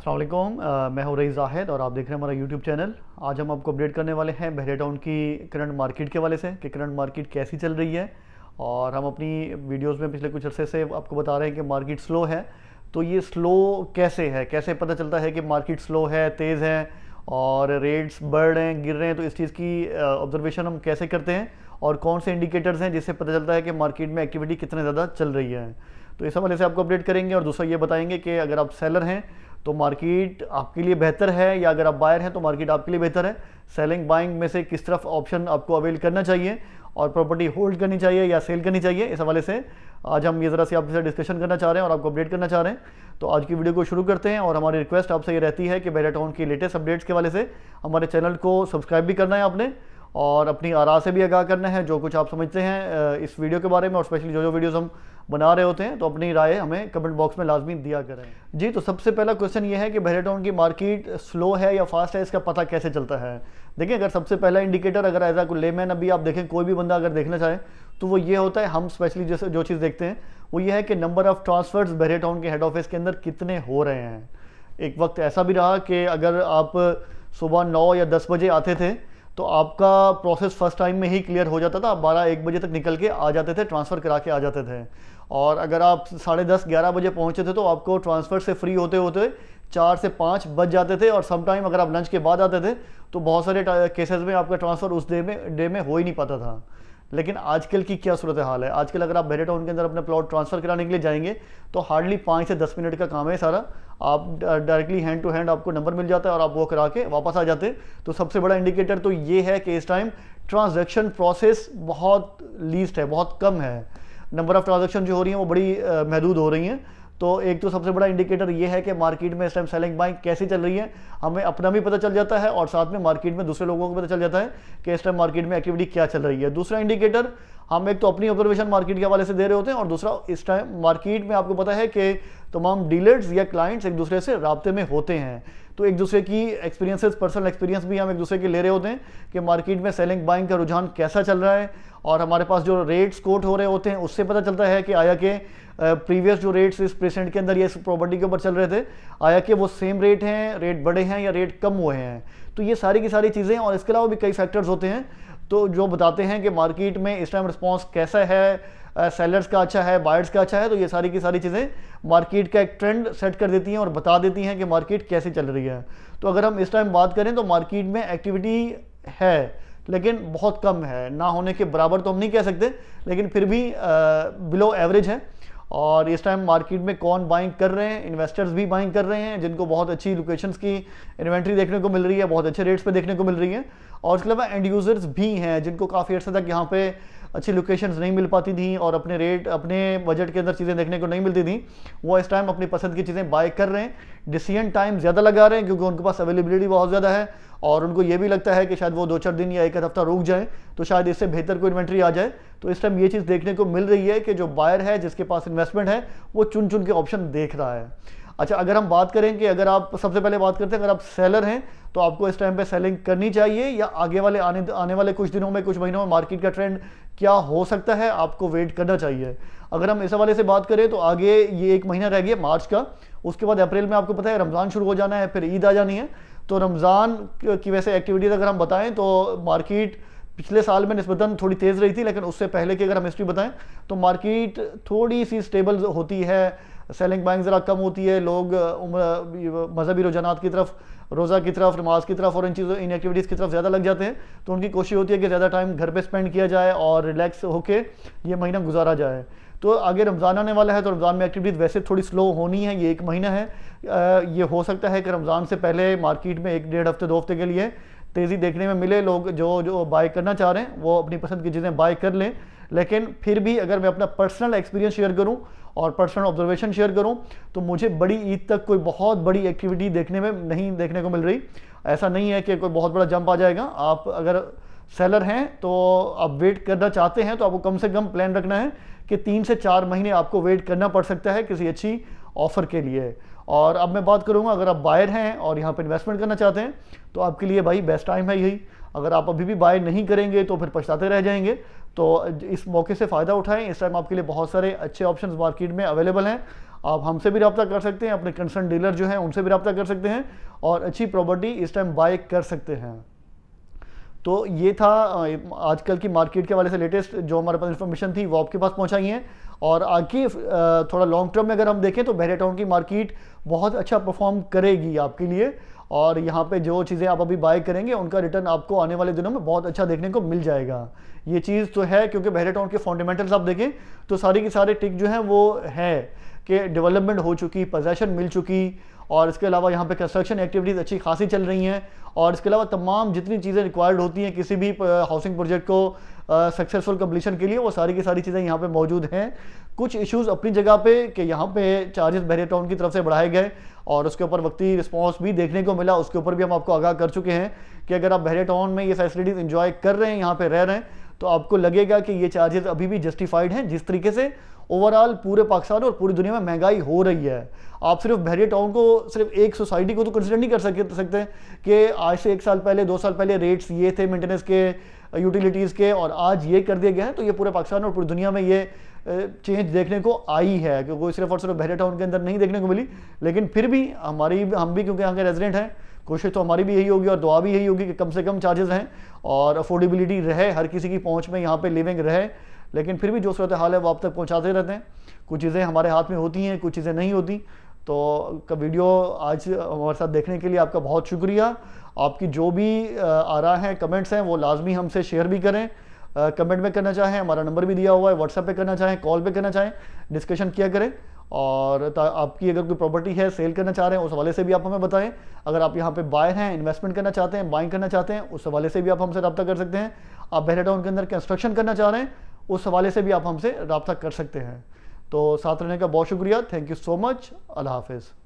Aslam uh, मैं हूँ रई जाहिद और आप देख रहे हैं हमारा यूट्यूब चैनल आज हम आपको अपडेट करने वाले हैं बहरे टाउन की करंट मार्केट के वाले से कि करंट मार्केट कैसी चल रही है और हम अपनी वीडियोस में पिछले कुछ अरसे से आपको बता रहे हैं कि मार्केट स्लो है तो ये स्लो कैसे है कैसे पता चलता है कि मार्केट स्लो है तेज़ है और रेट्स बढ़ रहे हैं गिर रहे हैं तो इस चीज़ की ऑब्जर्वेशन uh, हम कैसे करते हैं और कौन से इंडिकेटर्स हैं जिससे पता चलता है कि मार्केट में एक्टिविटी कितने ज़्यादा चल रही है तो इस हवाले से आपको अपडेट करेंगे और दूसरा ये बताएंगे कि अगर आप सेलर हैं तो मार्केट आपके लिए बेहतर है या अगर आप बायर हैं तो मार्केट आपके लिए बेहतर है सेलिंग बाइंग में से किस तरफ ऑप्शन आपको अवेल करना चाहिए और प्रॉपर्टी होल्ड करनी चाहिए या सेल करनी चाहिए इस हवाले से आज हम ये ज़रा से आपके साथ डिस्कशन करना चाह रहे हैं और आपको अपडेट करना चाह रहे हैं तो आज की वीडियो को शुरू करते हैं और हमारी रिक्वेस्ट आपसे ये रहती है कि बेराटाउन की लेटेस्ट अपडेट्स के वाले से हमारे चैनल को सब्सक्राइब भी करना है आपने और अपनी आरा से भी आगाह करना है जो कुछ आप समझते हैं इस वीडियो के बारे में और स्पेशली जो जो वीडियोस हम बना रहे होते हैं तो अपनी राय हमें कमेंट बॉक्स में लाजमी दिया करें जी तो सबसे पहला क्वेश्चन ये है कि बहरेटाउन की मार्केट स्लो है या फास्ट है इसका पता कैसे चलता है देखिए अगर सबसे पहला इंडिकेटर अगर एज आ मैन अभी आप देखें कोई भी बंदा अगर देखना चाहे तो वो ये होता है हम स्पेशली जैसे जो चीज़ देखते हैं वो ये है कि नंबर ऑफ़ ट्रांसफ़र्स टाउन के हेड ऑफिस के अंदर कितने हो रहे हैं एक वक्त ऐसा भी रहा कि अगर आप सुबह नौ या दस बजे आते थे तो आपका प्रोसेस फर्स्ट टाइम में ही क्लियर हो जाता था आप बारह एक बजे तक निकल के आ जाते थे ट्रांसफ़र करा के आ जाते थे और अगर आप साढ़े दस ग्यारह बजे पहुंचे थे तो आपको ट्रांसफ़र से फ्री होते होते चार से पाँच बज जाते थे और सम टाइम अगर आप लंच के बाद आते थे तो बहुत सारे केसेस में आपका ट्रांसफ़र उस डे में डे में हो ही नहीं पाता था लेकिन आजकल की क्या सूरत हाल है आजकल अगर आप बहरे टाउन के अंदर अपना प्लॉट ट्रांसफ़र कराने के लिए जाएंगे तो हार्डली पाँच से दस मिनट का काम है सारा आप डायरेक्टली हैंड टू हैंड आपको नंबर मिल जाता है और आप वो करा के वापस आ जाते हैं तो सबसे बड़ा इंडिकेटर तो ये है कि इस टाइम ट्रांजेक्शन प्रोसेस बहुत लीस्ट है बहुत कम है नंबर ऑफ़ ट्रांजेक्शन जो हो रही हैं वो बड़ी महदूद हो रही हैं तो एक तो सबसे बड़ा इंडिकेटर ये है कि मार्केट में इस टाइम सेलिंग बाइंग कैसी चल रही है हमें अपना भी पता चल जाता है और साथ में मार्केट में दूसरे लोगों को पता चल जाता है कि इस टाइम मार्केट में एक्टिविटी क्या चल रही है दूसरा इंडिकेटर हम एक तो अपनी ऑब्जर्वेशन मार्केट के हवाले से दे रहे होते हैं और दूसरा इस टाइम मार्केट में आपको पता है कि तमाम डीलर्स या क्लाइंट्स एक दूसरे से रबते में होते हैं तो एक दूसरे की एक्सपीरियंसेस पर्सनल एक्सपीरियंस भी हम एक दूसरे के ले रहे होते हैं कि मार्केट में सेलिंग बाइंग का रुझान कैसा चल रहा है और हमारे पास जो रेट्स कोट हो रहे होते हैं उससे पता चलता है कि आया के प्रीवियस जो रेट्स इस प्रेसेंट के अंदर या इस प्रॉपर्टी के ऊपर चल रहे थे आया के वो सेम रेट हैं रेट बढ़े हैं या रेट कम हुए हैं तो ये सारी की सारी चीज़ें और इसके अलावा भी कई फैक्टर्स होते हैं तो जो बताते हैं कि मार्केट में इस टाइम रिस्पॉन्स कैसा है सेलर्स का अच्छा है बायर्स का अच्छा है तो ये सारी की सारी चीज़ें मार्केट का एक ट्रेंड सेट कर देती हैं और बता देती हैं कि मार्केट कैसे चल रही है तो अगर हम इस टाइम बात करें तो मार्केट में एक्टिविटी है लेकिन बहुत कम है ना होने के बराबर तो हम नहीं कह सकते लेकिन फिर भी बिलो एवरेज है और इस टाइम मार्केट में कौन बाइंग कर रहे हैं इन्वेस्टर्स भी बाइंग कर रहे हैं जिनको बहुत अच्छी लोकेशंस की इन्वेंट्री देखने को मिल रही है बहुत अच्छे रेट्स पे देखने को मिल रही है और इसके अलावा एंड यूज़र्स भी हैं जिनको काफ़ी अर्से तक यहाँ पे अच्छी लोकेशंस नहीं मिल पाती थी और अपने रेट अपने बजट के अंदर चीज़ें देखने को नहीं मिलती थी वो इस टाइम अपनी पसंद की चीज़ें बाय कर रहे हैं डिसीजन टाइम ज़्यादा लगा रहे हैं क्योंकि उनके पास अवेलेबिलिटी बहुत ज़्यादा है और उनको ये भी लगता है कि शायद वो दो चार दिन या एक हफ्ता रुक जाए तो शायद इससे बेहतर कोई इन्वेंट्री आ जाए तो इस टाइम ये चीज़ देखने को मिल रही है कि जो बायर है जिसके पास इन्वेस्टमेंट है वो चुन चुन के ऑप्शन देख रहा है अच्छा अगर हम बात करें कि अगर आप सबसे पहले बात करते हैं अगर आप सेलर हैं तो आपको इस टाइम पे सेलिंग करनी चाहिए या आगे वाले आने आने वाले कुछ दिनों में कुछ महीनों में मार्केट का ट्रेंड क्या हो सकता है आपको वेट करना चाहिए अगर हम इस हवाले से बात करें तो आगे ये एक महीना रह गया मार्च का उसके बाद अप्रैल में आपको पता है रमज़ान शुरू हो जाना है फिर ईद आ जानी है तो रमज़ान की वैसे एक्टिविटीज़ अगर हम बताएं तो मार्केट पिछले साल में नस्बता थोड़ी तेज़ रही थी लेकिन उससे पहले की अगर हम हिस्ट्री बताएं तो मार्केट थोड़ी सी स्टेबल होती है सेलिंग बाइंग ज़रा कम होती है लोग उम्र मजहबी रुझाना की तरफ रोज़ा की तरफ नमाज की तरफ और इन चीज़ों इन एक्टिविटीज़ की तरफ ज़्यादा लग जाते हैं तो उनकी कोशिश होती है कि ज़्यादा टाइम घर पर स्पेंड किया जाए और रिलैक्स होकर ये महीना गुजारा जाए तो आगे रमज़ान आने वाला है तो रमज़ान में एक्टिविटीज़ वैसे थोड़ी स्लो होनी है ये एक महीना है ये हो सकता है कि रमज़ान से पहले मार्केट में एक डेढ़ हफ्ते दो हफ्ते के लिए तेज़ी देखने में मिले लोग जो जो बाय करना चाह रहे हैं वो अपनी पसंद की चीज़ें बाय कर लें लेकिन फिर भी अगर मैं अपना पर्सनल एक्सपीरियंस शेयर करूं और पर्सनल ऑब्जर्वेशन शेयर करूं तो मुझे बड़ी ईद तक कोई बहुत बड़ी एक्टिविटी देखने में नहीं देखने को मिल रही ऐसा नहीं है कि कोई बहुत बड़ा जंप आ जाएगा आप अगर सेलर हैं तो आप वेट करना चाहते हैं तो आपको कम से कम प्लान रखना है कि तीन से चार महीने आपको वेट करना पड़ सकता है किसी अच्छी ऑफर के लिए और अब मैं बात करूँगा अगर आप बायर हैं और यहाँ पर इन्वेस्टमेंट करना चाहते हैं तो आपके लिए भाई बेस्ट टाइम है यही अगर आप अभी भी बाय नहीं करेंगे तो फिर पछताते रह जाएंगे तो इस मौके से फ़ायदा उठाएं इस टाइम आपके लिए बहुत सारे अच्छे ऑप्शन मार्केट में अवेलेबल हैं आप हमसे भी रब्ता कर सकते हैं अपने कंसर्न डीलर जो हैं उनसे भी रब्ता कर सकते हैं और अच्छी प्रॉपर्टी इस टाइम बाय कर सकते हैं तो ये था आजकल की मार्केट के वाले से लेटेस्ट जो हमारे पास इन्फॉर्मेशन थी वो आपके पास पहुंचाई है और आगे थोड़ा लॉन्ग टर्म में अगर हम देखें तो बहरेटाउन की मार्केट बहुत अच्छा परफॉर्म करेगी आपके लिए और यहाँ पे जो चीज़ें आप अभी बाय करेंगे उनका रिटर्न आपको आने वाले दिनों में बहुत अच्छा देखने को मिल जाएगा ये चीज़ तो है क्योंकि बहरेटॉन के फंडामेंटल्स आप देखें तो सारी के सारे टिक जो हैं वो है कि डेवलपमेंट हो चुकी पोजेशन मिल चुकी और इसके अलावा यहाँ पे कंस्ट्रक्शन एक्टिविटीज़ अच्छी खासी चल रही हैं और इसके अलावा तमाम जितनी चीज़ें रिक्वायर्ड होती हैं किसी भी हाउसिंग प्रोजेक्ट को सक्सेसफुल कम्प्लीशन के लिए वो सारी की सारी चीज़ें यहाँ पे मौजूद हैं कुछ इश्यूज अपनी जगह पे कि यहाँ पे चार्जेस बहरे टाउन की तरफ से बढ़ाए गए और उसके ऊपर वक्ती रिस्पांस भी देखने को मिला उसके ऊपर भी हम आपको आगाह कर चुके हैं कि अगर आप बहरे टाउन में ये फैसिलिटीज़ इन्जॉय कर रहे हैं यहाँ पर रह रहे हैं तो आपको लगेगा कि ये चार्जेस अभी भी जस्टिफाइड हैं जिस तरीके से ओवरऑल पूरे पाकिस्तान और पूरी दुनिया में महंगाई हो रही है आप सिर्फ बहरिया टाउन को सिर्फ एक सोसाइटी को तो कंसिडर नहीं कर सके सकते कि आज से एक साल पहले दो साल पहले रेट्स ये थे मेंटेनेंस के यूटिलिटीज़ के और आज ये कर दिए गए हैं तो ये पूरे पाकिस्तान और पूरी दुनिया में ये चेंज देखने को आई है क्योंकि सिर्फ और सिर्फ बहरिया टाउन के अंदर नहीं देखने को मिली लेकिन फिर भी हमारी हम भी क्योंकि यहाँ के रेजिडेंट हैं कोशिश तो हमारी भी यही होगी और दुआ भी यही होगी कि कम से कम चार्जेस हैं और अफोर्डेबिलिटी रहे हर किसी की पहुंच में यहाँ पे लिविंग रहे लेकिन फिर भी जो सूरत हाल है वो आप तक पहुँचाते रहते हैं कुछ चीज़ें हमारे हाथ में होती हैं कुछ चीज़ें नहीं होती तो का वीडियो आज हमारे साथ देखने के लिए आपका बहुत शुक्रिया आपकी जो भी आ रहा है कमेंट्स हैं वो लाजमी हमसे शेयर भी करें कमेंट में करना चाहें हमारा नंबर भी दिया हुआ है व्हाट्सएप पे करना चाहें कॉल पे करना चाहें डिस्कशन किया करें और आपकी अगर कोई प्रॉपर्टी है सेल करना चाह रहे हैं उस हवाले से भी आप हमें बताएं अगर आप यहाँ पे बाय हैं इन्वेस्टमेंट करना चाहते हैं बाइंग करना चाहते हैं उस हवाले से भी आप हमसे रब्ता कर सकते हैं आप टाउन के अंदर कंस्ट्रक्शन करना चाह रहे हैं उस हवाले से भी आप हमसे रबता कर सकते हैं तो साथ रहने का बहुत शुक्रिया थैंक यू सो मच अल्लाह हाफिज़